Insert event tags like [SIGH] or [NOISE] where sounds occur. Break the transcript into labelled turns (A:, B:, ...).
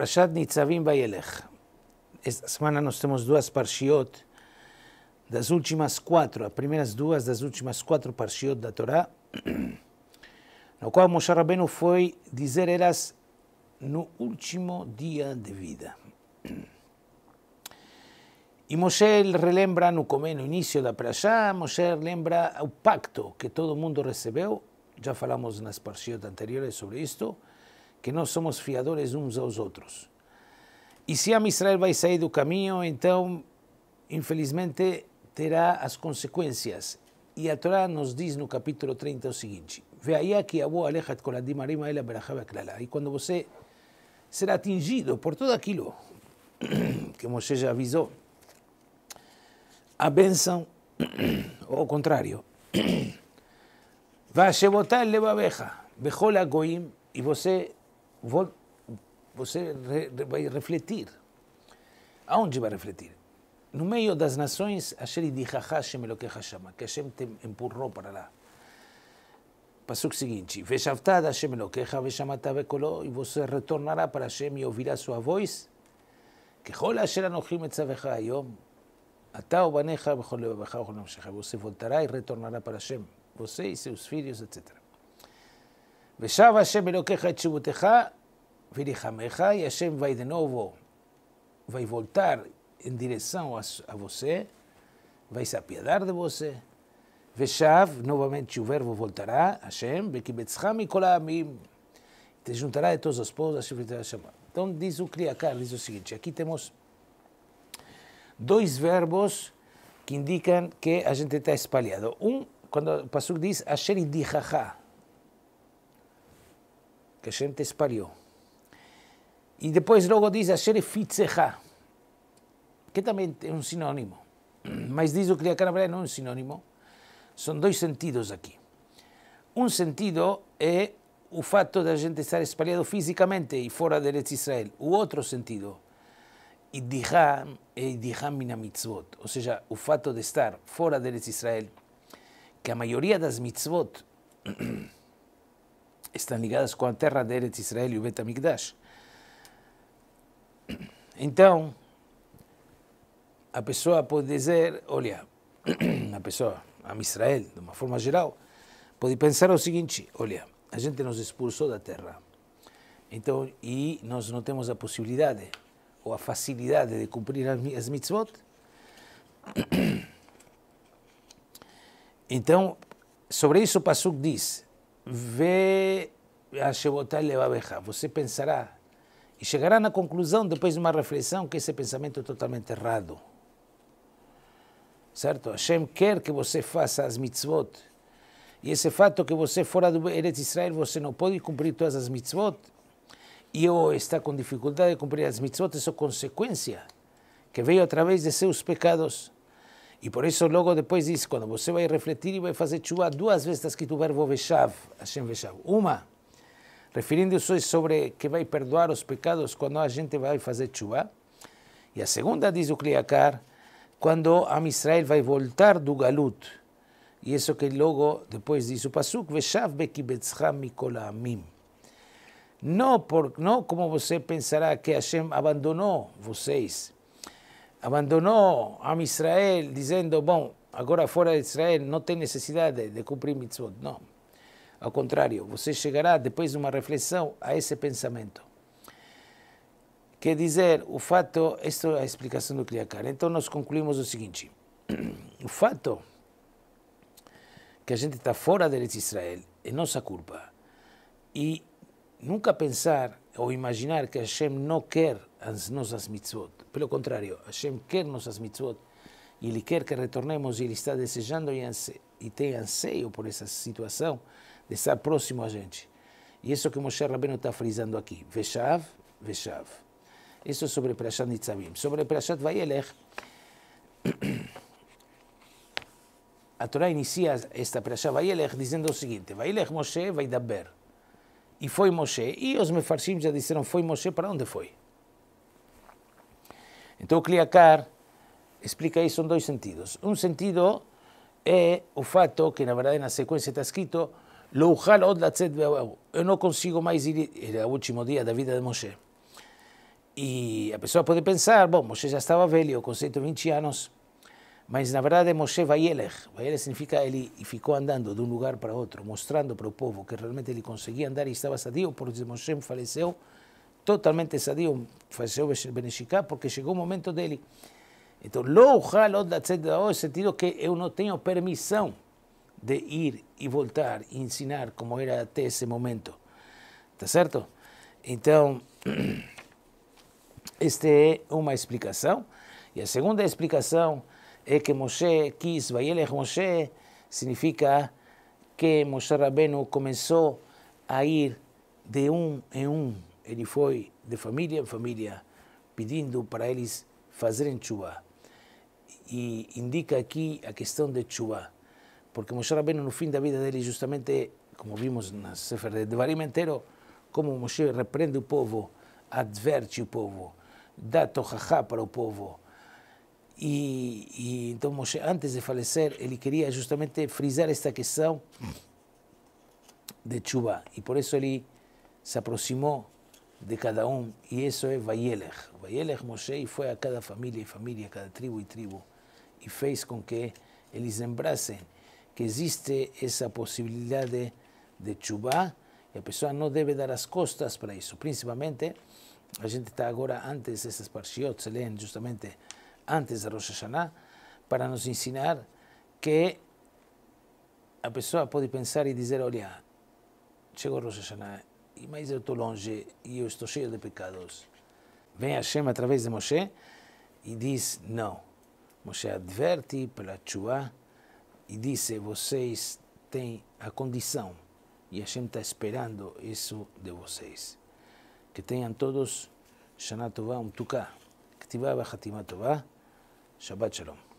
A: Parashat Nitzavim Vayelech. Esta semana nós temos duas parshiot das últimas quatro, as primeiras duas das últimas quatro parshiot da Torá, no qual Moshe Rabbeinu foi dizer elas no último dia de vida. E Moshe relembra no, no início da Parashá, Moshe lembra o pacto que todo mundo recebeu, já falamos nas parshiot anteriores sobre isto, que nós somos fiadores uns aos outros. E se a Israel vai sair do caminho, então, infelizmente, terá as consequências. E a Torá nos diz no capítulo 30 o seguinte: Veia que avô alechat koladim arima ela berachava klala. E quando você será atingido por tudo aquilo [CLEARS THROAT] que Moshe já avisou, a bênção, ou ao contrário, [CLEARS THROAT] vai shebotar leva abeja, bechola goim, e você vou, você re, vai refletir. Aonde vai refletir? No meio das nações, Hashem Hashem que Hashem te empurrou para lá. o seguinte: Veshavtad Hashem Eloqueja, Veshamata Bekoló, e você retornará para Hashem e ouvirá sua voz. ככל אשר אנוכי מצווך היום, אתה ובניך וכל לבביך וכל נמשך, Veshava Hashem Eloquecha Tshubtecha Verichamecha, e Hashem vai de novo, vai voltar em direção a, a você, vai se apiedar de você. Veshav, novamente o verbo voltará, Hashem, Bekibetzcha Mikolamim, te juntará de todos os povos, Hashem te chamar. Então diz o Kriakar, diz o seguinte, aqui temos dois verbos que indicam que a gente está espalhado. Um, quando o Pasuk diz, Asher Idihaha, que a gente espalhou. E depois logo diz Asher Fitzecha, que também é um sinônimo. [CLEARS THROAT] Mas diz o que na verdade não é um sinônimo. São dois sentidos aqui. Um sentido é o fato da gente estar espalhado fisicamente e fora de Eretz Israel. O outro sentido, Idiham é Idiham mina mitzvot. Ou seja, o fato de estar fora de Eretz Israel, que a maioria das mitzvot [CLEARS THROAT] estão ligadas com a terra de Eretz Israel e o Betamigdash. Então, a pessoa pode dizer, olha, a pessoa, a Israel, de uma forma geral, pode pensar o seguinte, olha, a gente nos expulsou da terra, então, e nós não temos a possibilidade ou a facilidade de cumprir as mitzvot. Então, sobre isso o Pasuk diz, vê a você pensará e chegará na conclusão, depois de uma reflexão, que esse pensamento é totalmente errado. Certo? Hashem quer que você faça as mitzvot. E esse fato que você fora do Eretz Israel, você não pode cumprir todas as mitzvot, e ou está com dificuldade de cumprir as mitzvot, isso é consequência que veio através de seus pecados. E por isso, logo depois disso, quando você vai refletir e vai fazer chuva, duas vezes está escrito o verbo veshav, Hashem veshav. Uma, referindo-se sobre que vai perdoar os pecados quando a gente vai fazer chuva. E a segunda, diz o Kliakar, quando a Israel vai voltar do galut. E isso que logo depois diz o Pasuk, veshav bekibetzcha mikol Não, por, não como você pensará que Hashem abandonou vocês Abandonou a Israel dizendo, bom, agora fora de Israel não tem necessidade de cumprir mitzvot. Não. Ao contrário, você chegará, depois de uma reflexão, a esse pensamento. Quer dizer, o fato, esta é a explicação do Kliakar. Então nós concluímos o seguinte, [CLEARS THROAT] o fato que a gente está fora de Israel é nossa culpa. E nunca pensar ou imaginar que Hashem não quer as nossas mitzvot. Pelo contrário, Hashem quer nossas mitzvot e Ele quer que retornemos e Ele está desejando e, e tem anseio por essa situação de estar próximo a gente. E isso que Moshe Rabbeinu está frisando aqui. Veshav, Veshav. Isso sobre Prashat Nitzavim. Sobre Prashat Vayelech, [COUGHS] a Torá inicia esta Prashat Vayelech dizendo o seguinte, Vayelech Moshe vai daber. E foi Moshe. E os mefarshim já disseram, foi Moshe, para onde foi? Então o Kliakar explica isso em dois sentidos. Um sentido é o fato que, na verdade, na sequência está escrito Eu não consigo mais ir, era o último dia da vida de Moshe. E a pessoa pode pensar, bom, Moshe já estava velho, com 120 anos. Mas na verdade Moshe Vaielech, Vaielech significa ele ficou andando de um lugar para outro, mostrando para o povo que realmente ele conseguia andar e estava sadio, porque Moshe faleceu totalmente sadio, faleceu beneshiká porque chegou o momento dele. Então, esse sentido que eu não tenho permissão de ir e voltar e ensinar como era até esse momento. está certo? Então, [CLEARS THROAT] esta é uma explicação. E a segunda explicação é que Moshe quis, Vayelech Moshe, significa que Moshe Rabbeinu começou a ir de um em um. Ele foi de família em família, pedindo para eles fazerem chuva. E indica aqui a questão de chuva, porque Moshe Rabbeinu, no fim da vida dele, justamente, como vimos na Sefer de Devarim inteiro, como Moshe repreende o povo, adverte o povo, dá tochachá para o povo, Y entonces Moshe, antes de falecer, él quería justamente frisar esta cuestión de chuva Y por eso él se aproximó de cada uno y eso es Vayelech. Vayelech Moshe fue a cada familia y familia, cada tribu y tribu, y fez con que eles sembrase que existe esa posibilidad de Chubá y la persona no debe dar las costas para eso. Principalmente, la gente está agora, antes esas parsiot se leen justamente antes de Rosh Hashanah, para nos ensinar que a pessoa pode pensar e dizer: Olha, chegou Rosh Hashanah, mas eu estou longe e eu estou cheio de pecados. Vem Hashem através de Moshe e diz: Não. Moshe adverte pela Tchua e disse: Vocês têm a condição e Hashem está esperando isso de vocês. Que tenham todos Shana Tová, um Tuká, Ktivá, Hatima Tová. שבת שלום.